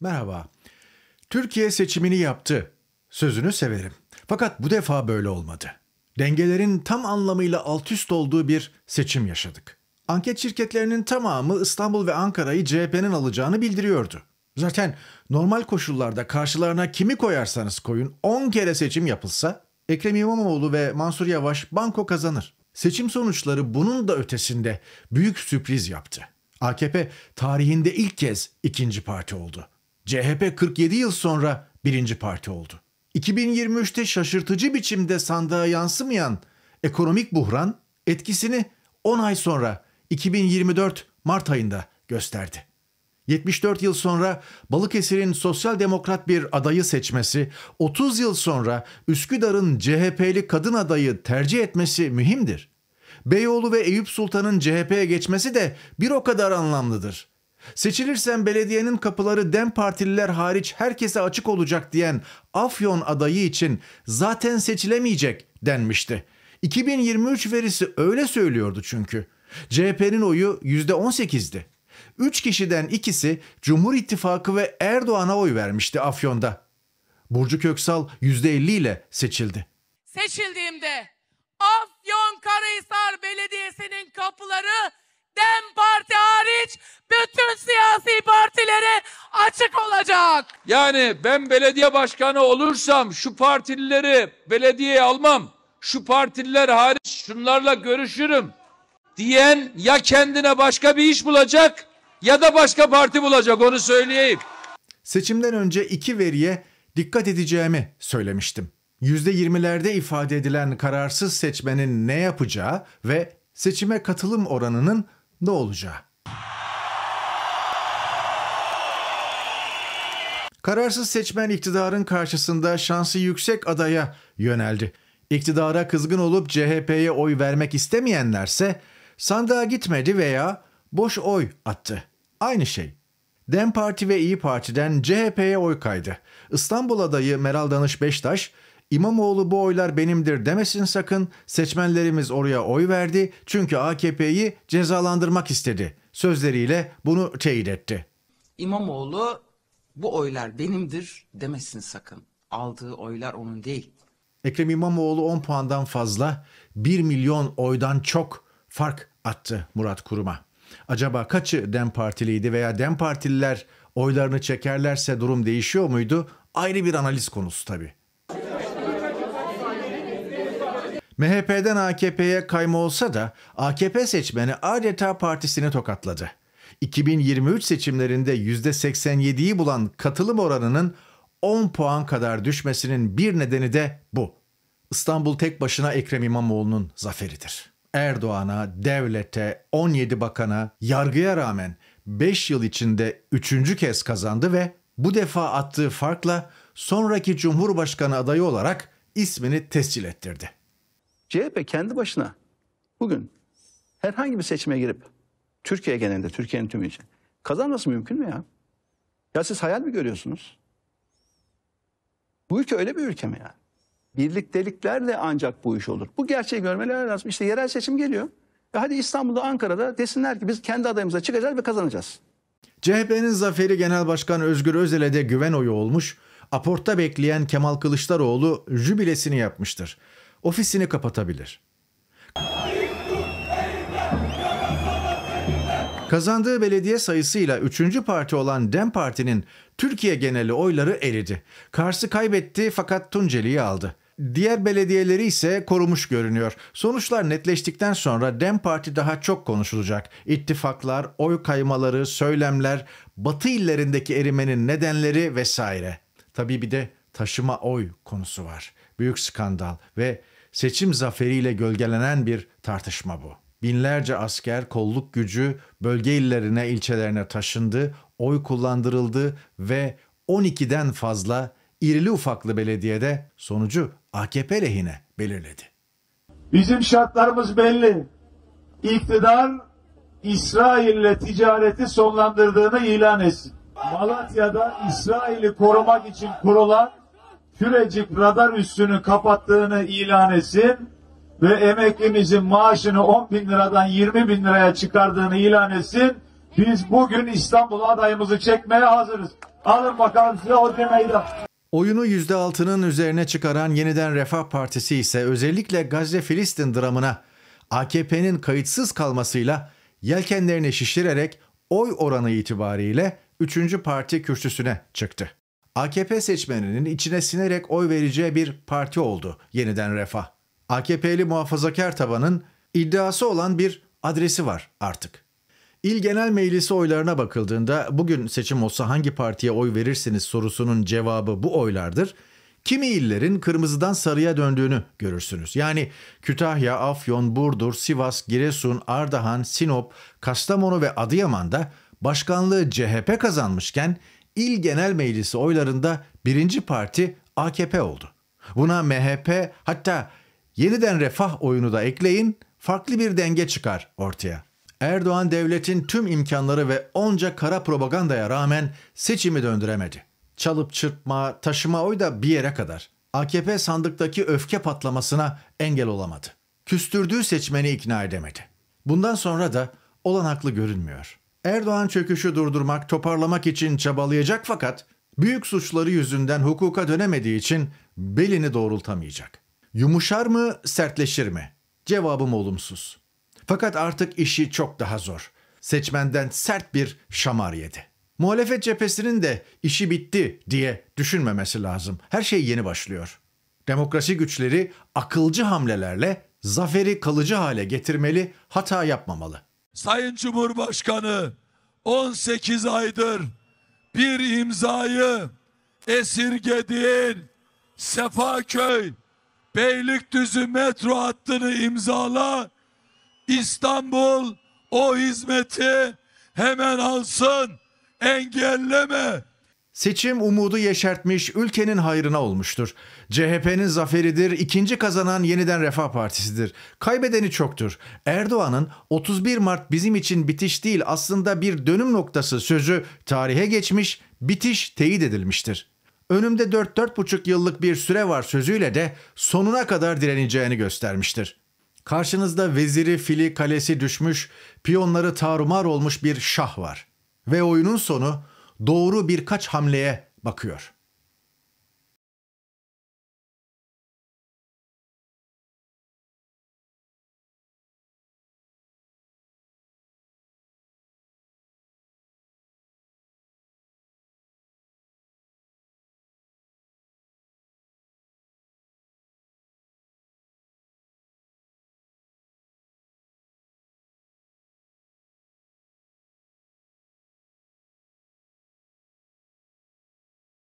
Merhaba. Türkiye seçimini yaptı. Sözünü severim. Fakat bu defa böyle olmadı. Dengelerin tam anlamıyla alt üst olduğu bir seçim yaşadık. Anket şirketlerinin tamamı İstanbul ve Ankara'yı CHP'nin alacağını bildiriyordu. Zaten normal koşullarda karşılarına kimi koyarsanız koyun 10 kere seçim yapılsa Ekrem İmamoğlu ve Mansur Yavaş banko kazanır. Seçim sonuçları bunun da ötesinde büyük sürpriz yaptı. AKP tarihinde ilk kez ikinci parti oldu. CHP 47 yıl sonra birinci parti oldu. 2023'te şaşırtıcı biçimde sandığa yansımayan ekonomik buhran etkisini 10 ay sonra 2024 Mart ayında gösterdi. 74 yıl sonra Balıkesir'in sosyal demokrat bir adayı seçmesi, 30 yıl sonra Üsküdar'ın CHP'li kadın adayı tercih etmesi mühimdir. Beyoğlu ve Eyüp Sultan'ın CHP'ye geçmesi de bir o kadar anlamlıdır. Seçilirsen belediyenin kapıları Dem Partililer hariç herkese açık olacak diyen Afyon adayı için zaten seçilemeyecek denmişti. 2023 verisi öyle söylüyordu çünkü. CHP'nin oyu %18'di. 3 kişiden ikisi Cumhur İttifakı ve Erdoğan'a oy vermişti Afyon'da. Burcu Köksal %50 ile seçildi. Seçildiğimde Afyon Karahisar Belediyesi'nin kapıları DEM Parti hariç bütün siyasi partilere açık olacak. Yani ben belediye başkanı olursam şu partilileri belediyeye almam. Şu partililer hariç şunlarla görüşürüm diyen ya kendine başka bir iş bulacak ya da başka parti bulacak onu söyleyeyim. Seçimden önce iki veriye dikkat edeceğimi söylemiştim. %20'lerde ifade edilen kararsız seçmenin ne yapacağı ve seçime katılım oranının ne olacağı. Kararsız seçmen iktidarın karşısında şansı yüksek adaya yöneldi. İktidara kızgın olup CHP'ye oy vermek istemeyenlerse sandığa gitmedi veya boş oy attı. Aynı şey. DEM Parti ve İyi Parti'den CHP'ye oy kaydı. İstanbul adayı Meral Danış Beştaş, İmamoğlu bu oylar benimdir demesin sakın, seçmenlerimiz oraya oy verdi çünkü AKP'yi cezalandırmak istedi. Sözleriyle bunu teyit etti. İmamoğlu bu oylar benimdir demesin sakın. Aldığı oylar onun değil. Ekrem İmamoğlu 10 puandan fazla 1 milyon oydan çok fark attı Murat Kurum'a. Acaba kaçı Dem Partiliydi veya Dem Partililer oylarını çekerlerse durum değişiyor muydu? Ayrı bir analiz konusu tabii. MHP'den AKP'ye kayma olsa da AKP seçmeni adeta partisini tokatladı. 2023 seçimlerinde %87'yi bulan katılım oranının 10 puan kadar düşmesinin bir nedeni de bu. İstanbul tek başına Ekrem İmamoğlu'nun zaferidir. Erdoğan'a, devlete, 17 bakana, yargıya rağmen 5 yıl içinde 3. kez kazandı ve bu defa attığı farkla sonraki Cumhurbaşkanı adayı olarak ismini tescil ettirdi. CHP kendi başına bugün herhangi bir seçime girip Türkiye genelinde, Türkiye'nin tümü için. Kazanması mümkün mü ya? Ya siz hayal mi görüyorsunuz? Bu ülke öyle bir ülke mi yani? Birlikteliklerle ancak bu iş olur. Bu gerçeği görmeleri lazım. İşte yerel seçim geliyor. E hadi İstanbul'da, Ankara'da desinler ki biz kendi adayımıza çıkacağız ve kazanacağız. CHP'nin zaferi Genel Başkan Özgür Özel'e de güven oyu olmuş, aportta bekleyen Kemal Kılıçdaroğlu jübilesini yapmıştır. Ofisini kapatabilir. Kazandığı belediye sayısıyla 3. parti olan DEM Parti'nin Türkiye geneli oyları eridi. Kars'ı kaybetti fakat Tunceli'yi aldı. Diğer belediyeleri ise korumuş görünüyor. Sonuçlar netleştikten sonra DEM Parti daha çok konuşulacak. İttifaklar, oy kaymaları, söylemler, batı illerindeki erimenin nedenleri vesaire. Tabii bir de taşıma oy konusu var. Büyük skandal ve seçim zaferiyle gölgelenen bir tartışma bu. Binlerce asker kolluk gücü bölge illerine, ilçelerine taşındı, oy kullandırıldı ve 12'den fazla irili ufaklı belediyede sonucu AKP lehine belirledi. Bizim şartlarımız belli. İktidar İsrail'le ticareti sonlandırdığını ilan etsin. Malatya'da İsrail'i korumak için kurulan Kürecik radar üssünü kapattığını ilan etsin ve emeklimizin maaşını 10 bin liradan 20 bin liraya çıkardığını ilan etsin. Biz bugün İstanbul adayımızı çekmeye hazırız. Alın bakalım size o demeyi de. Oyunu %6'nın üzerine çıkaran Yeniden Refah Partisi ise özellikle Gazze-Filistin dramına AKP'nin kayıtsız kalmasıyla yelkenlerini şişirerek oy oranı itibariyle 3. parti kürsüsüne çıktı. AKP seçmeninin içine sinerek oy vereceği bir parti oldu yeniden refah. AKP'li muhafazakar tabanın iddiası olan bir adresi var artık. İl Genel Meclisi oylarına bakıldığında bugün seçim olsa hangi partiye oy verirsiniz sorusunun cevabı bu oylardır. Kimi illerin kırmızıdan sarıya döndüğünü görürsünüz. Yani Kütahya, Afyon, Burdur, Sivas, Giresun, Ardahan, Sinop, Kastamonu ve Adıyaman'da başkanlığı CHP kazanmışken il genel meclisi oylarında birinci parti AKP oldu. Buna MHP hatta Yeniden refah oyunu da ekleyin, farklı bir denge çıkar ortaya. Erdoğan devletin tüm imkanları ve onca kara propagandaya rağmen seçimi döndüremedi. Çalıp çırpma, taşıma oy da bir yere kadar. AKP sandıktaki öfke patlamasına engel olamadı. Küstürdüğü seçmeni ikna edemedi. Bundan sonra da olanaklı görünmüyor. Erdoğan çöküşü durdurmak, toparlamak için çabalayacak fakat büyük suçları yüzünden hukuka dönemediği için belini doğrultamayacak. Yumuşar mı, sertleşir mi? Cevabım olumsuz. Fakat artık işi çok daha zor. Seçmenden sert bir şamar yedi. Muhalefet cephesinin de işi bitti diye düşünmemesi lazım. Her şey yeni başlıyor. Demokrasi güçleri akılcı hamlelerle zaferi kalıcı hale getirmeli, hata yapmamalı. Sayın Cumhurbaşkanı 18 aydır bir imzayı esirgediğin Sefaköy Beylikdüzü metro hattını imzala. İstanbul o hizmeti hemen alsın. Engelleme. Seçim umudu yeşertmiş, ülkenin hayrına olmuştur. CHP'nin zaferidir, ikinci kazanan yeniden Refah Partisi'dir. Kaybedeni çoktur. Erdoğan'ın 31 Mart bizim için bitiş değil aslında bir dönüm noktası sözü tarihe geçmiş, bitiş teyit edilmiştir önümde 4-4,5 yıllık bir süre var sözüyle de sonuna kadar direneceğini göstermiştir. Karşınızda veziri, fili, kalesi düşmüş, piyonları tarumar olmuş bir şah var ve oyunun sonu doğru birkaç hamleye bakıyor.''